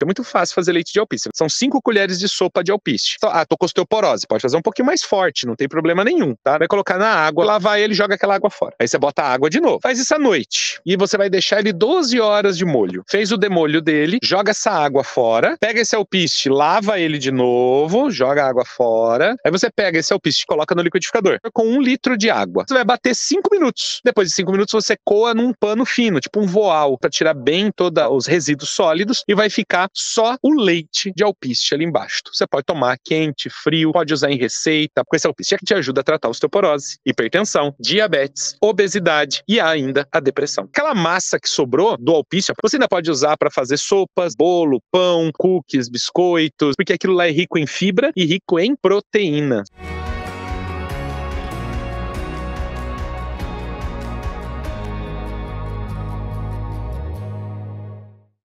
É muito fácil fazer leite de alpiste. São cinco colheres de sopa de alpiste. Ah, tô com osteoporose. Pode fazer um pouquinho mais forte, não tem problema nenhum, tá? Vai colocar na água, lavar ele joga aquela água fora. Aí você bota a água de novo. Faz isso à noite. E você vai deixar ele 12 horas de molho. Fez o demolho dele, joga essa água fora, pega esse alpiste, lava ele de novo, joga a água fora. Aí você pega esse alpiste e coloca no liquidificador com um litro de água. Você vai bater cinco minutos. Depois de cinco minutos, você coa num pano fino, tipo um voal, para tirar bem todos os resíduos sólidos e vai ficar tomar só o leite de alpiste ali embaixo. Você pode tomar quente, frio, pode usar em receita, porque esse alpiste é que te ajuda a tratar osteoporose, hipertensão, diabetes, obesidade e ainda a depressão. Aquela massa que sobrou do alpiste, você ainda pode usar para fazer sopas, bolo, pão, cookies, biscoitos, porque aquilo lá é rico em fibra e rico em proteína.